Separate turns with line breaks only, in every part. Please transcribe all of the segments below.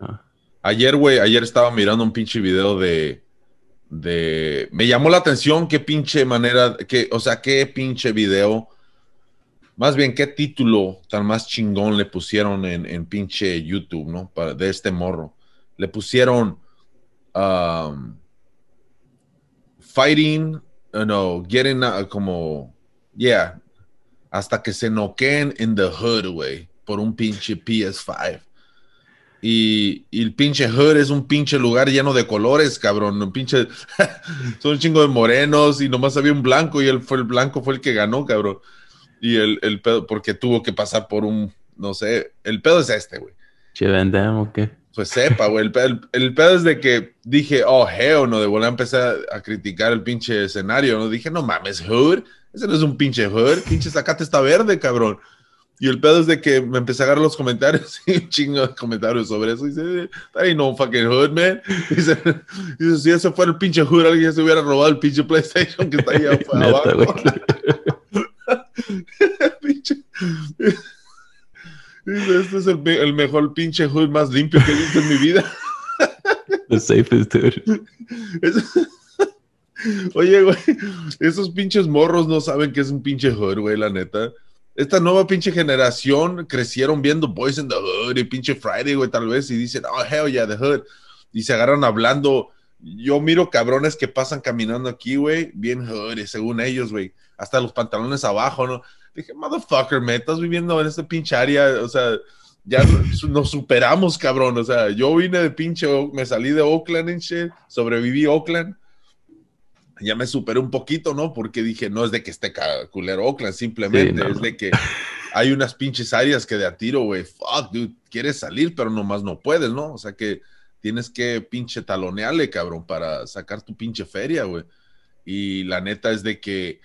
Ah. Ayer, güey, ayer estaba mirando un pinche video de. Me llamó la atención qué pinche manera. Que, o sea, qué pinche video. Más bien, qué título tan más chingón le pusieron en, en pinche YouTube, ¿no? Para, de este morro. Le pusieron. Um, fighting. Uh, no, getting. como. Yeah. Hasta que se noqueen en the hood, Por un pinche PS5. Y, el pinche hood es un pinche lugar lleno de colores, cabrón. pinche, son un chingo de morenos y nomás había un blanco y él fue el blanco, fue el que ganó, cabrón. Y el, pedo, porque tuvo que pasar por un, no sé, el pedo es este, güey.
¿Che vendemos
qué? Pues sepa, güey. El, el, pedo es de que dije, oh, hell no, de volver a empezar a criticar el pinche escenario, ¿no? Dije, no mames, hood. Ese no es un pinche hood. Pinche Zacate está verde, cabrón. Y el pedo es de que me empecé a agarrar los comentarios y un chingo de comentarios sobre eso. Y dice, está no fucking hood, man. Y dice, si ese fuera el pinche hood, alguien se hubiera robado el pinche PlayStation que está ahí abajo. pinche. Dice, este es el, mejor pinche hood más limpio que he visto en mi vida.
The safest dude.
Oye, güey, esos pinches morros no saben que es un pinche hood, güey, la neta esta nueva pinche generación crecieron viendo Boys in the Hood y pinche Friday, güey, tal vez, y dicen, oh, hell yeah, the Hood. Y se agarran hablando. Yo miro cabrones que pasan caminando aquí, güey, bien hood, según ellos, güey, hasta los pantalones abajo, ¿no? Dije, motherfucker, me estás viviendo en esta pinche área, o sea, ya nos superamos, cabrón, o sea, yo vine de pinche, me salí de Oakland en shit, sobreviví Oakland ya me superé un poquito, ¿no? Porque dije, no es de que esté culero Oakland, simplemente es de que hay unas pinches áreas que de a tiro, güey, fuck, dude, quieres salir, pero nomás no puedes, ¿no? O sea que tienes que pinche talonearle, cabrón, para sacar tu pinche feria, güey. Y la neta es de que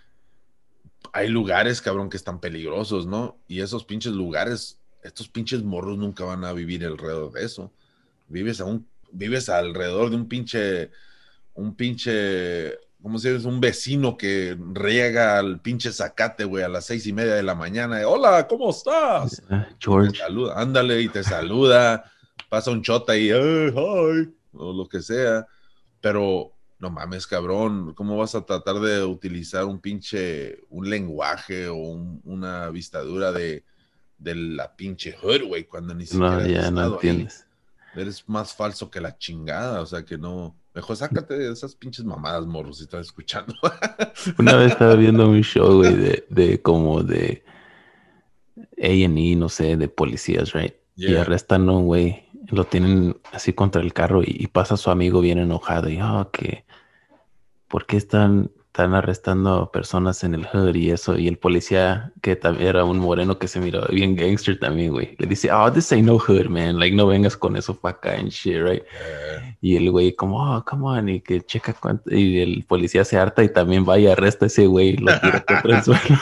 hay lugares, cabrón, que están peligrosos, ¿no? Y esos pinches lugares, estos pinches morros nunca van a vivir alrededor de eso. Vives a un, vives alrededor de un pinche, un pinche como si eres Un vecino que riega al pinche zacate, güey, a las seis y media de la mañana. Hola, ¿cómo estás?
Ah, George.
ándale y te saluda. Pasa un chota y, hey, eh, o lo que sea. Pero, no mames, cabrón, ¿cómo vas a tratar de utilizar un pinche, un lenguaje o una vistadura de, de la pinche hood, güey, cuando ni siquiera... No, ya entiendes eres más falso que la chingada, o sea que no. Mejor sácate de esas pinches mamadas, morros, si estás escuchando.
Una vez estaba viendo un show, güey, de, de como de AE, no sé, de policías, right? Y arrestan a un güey, lo tienen así contra el carro y, y pasa su amigo bien enojado y, oh, que, ¿por qué están están arrestando personas en el hood y eso. Y el policía, que también era un moreno que se miró bien gangster también, güey, le dice, oh, this ain't no hood, man. Like, no vengas con eso para acá and shit, right? Eh. Y el güey, como, oh, come on, y que checa cuánto. Y el policía se harta y también va y arresta a ese güey lo tira contra el suelo.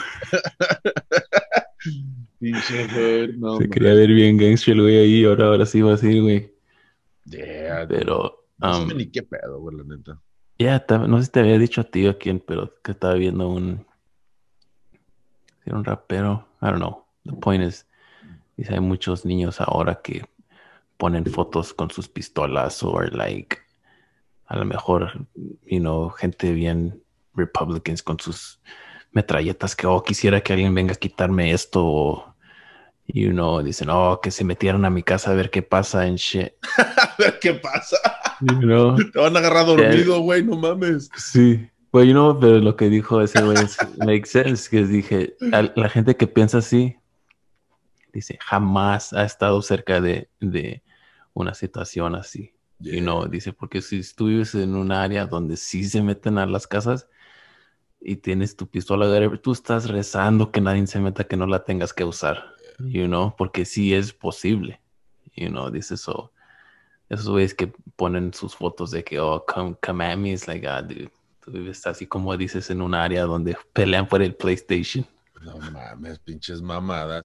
se quería ver bien gangster el güey ahí, ahora, sí va a ser, güey. Yeah, pero. sé um, ni
qué pedo, la neta.
Ya, yeah, no sé si te había dicho a ti o a quién, pero que estaba viendo un. Era un rapero. I don't know. The point is. Dice, hay muchos niños ahora que ponen fotos con sus pistolas o like a lo mejor, you know, gente bien Republicans con sus metralletas que, oh, quisiera que alguien venga a quitarme esto o, you know, dicen, oh, que se metieran a mi casa a ver qué pasa en shit.
a ver qué pasa. Te van a agarrar dormido, güey, no mames.
Sí. Güey, you pero lo que dijo ese güey es, makes sense, que dije, la gente que piensa así, dice, jamás ha estado cerca de, de una situación así. y no dice, porque si tú vives en un área donde sí se meten a las casas y tienes tu pistola, de tú estás rezando que nadie se meta, que no la tengas que usar, y you know, porque sí es posible, you know, dice eso esos güeyes que ponen sus fotos de que, oh, come, at me, es like, ah, dude, tú vives así como dices en un área donde pelean por el PlayStation.
No mames,
pinches mamadas.